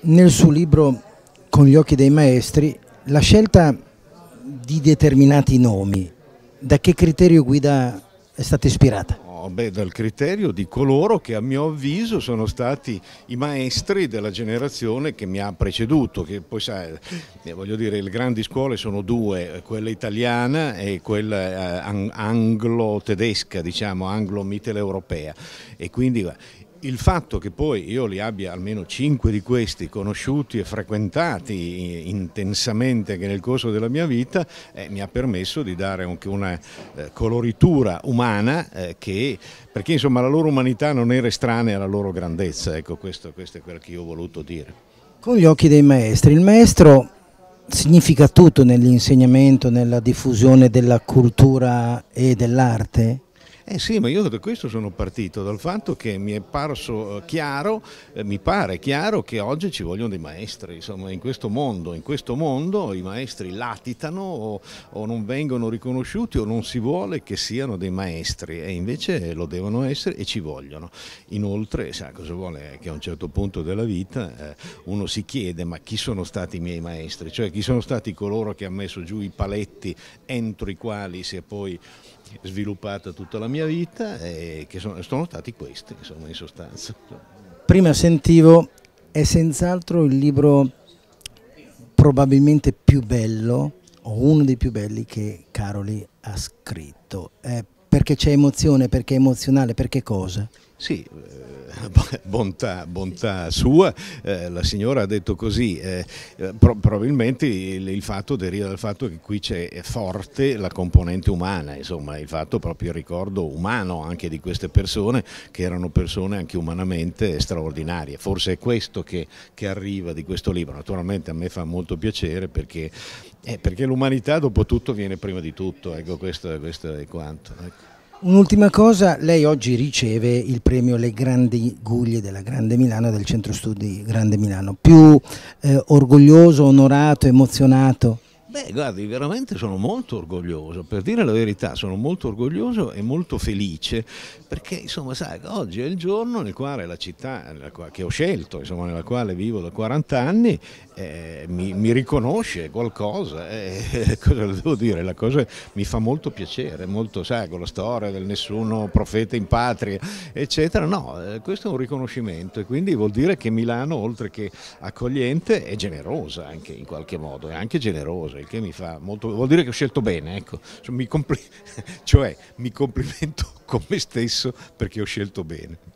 nel suo libro Con gli occhi dei maestri la scelta di determinati nomi, da che criterio guida è stata ispirata? Oh, beh, dal criterio di coloro che a mio avviso sono stati i maestri della generazione che mi ha preceduto, che poi sai, eh, voglio dire, le grandi scuole sono due, quella italiana e quella eh, anglo-tedesca, diciamo anglo miteleuropea e quindi il fatto che poi io li abbia almeno cinque di questi conosciuti e frequentati intensamente anche nel corso della mia vita eh, mi ha permesso di dare anche una eh, coloritura umana eh, che, perché insomma la loro umanità non era estranea alla loro grandezza, ecco questo, questo è quello che io ho voluto dire. Con gli occhi dei maestri, il maestro significa tutto nell'insegnamento, nella diffusione della cultura e dell'arte? Eh sì, ma io da questo sono partito, dal fatto che mi è parso eh, chiaro, eh, mi pare chiaro che oggi ci vogliono dei maestri, insomma in questo mondo, in questo mondo i maestri latitano o, o, non vengono riconosciuti o non si vuole che siano dei maestri e invece lo devono essere e ci vogliono. Inoltre, sa cosa vuole che a un certo punto della vita eh, uno si chiede ma chi sono stati i miei maestri, cioè chi sono stati coloro che hanno messo giù i paletti entro i quali si è poi sviluppata tutta la mia vita e che sono, sono stati questi, insomma, in sostanza. Prima sentivo, è senz'altro il libro probabilmente più bello, o uno dei più belli che Caroli ha scritto. Eh, perché c'è emozione, perché è emozionale, perché cosa? Sì, eh, bontà, bontà, sua, eh, la signora ha detto così, eh, eh, pro probabilmente il, il, fatto deriva dal fatto che qui c'è forte la componente umana, insomma il fatto proprio il ricordo umano anche di queste persone che erano persone anche umanamente straordinarie, forse è questo che, che arriva di questo libro, naturalmente a me fa molto piacere perché, eh, perché l'umanità dopo tutto viene prima di tutto, ecco questo, questo è quanto. Ecco. Un'ultima cosa, lei oggi riceve il premio Le Grandi Guglie della Grande Milano, del Centro Studi Grande Milano. Più eh, orgoglioso, onorato, emozionato? Beh, guardi, veramente sono molto orgoglioso, per dire la verità, sono molto orgoglioso e molto felice, perché insomma, sai, oggi è il giorno nel quale la città quale, che ho scelto, insomma, nella quale vivo da 40 anni, eh, mi, mi, riconosce qualcosa, eh, cosa devo dire, la cosa mi fa molto piacere, molto, sai, con la storia del nessuno profeta in patria, eccetera, no, eh, questo è un riconoscimento e quindi vuol dire che Milano, oltre che accogliente, è generosa anche in qualche modo, è anche generosa il che mi fa molto... vuol dire che ho scelto bene, ecco. Cioè, mi compl... cioè mi complimento con me stesso perché ho scelto bene.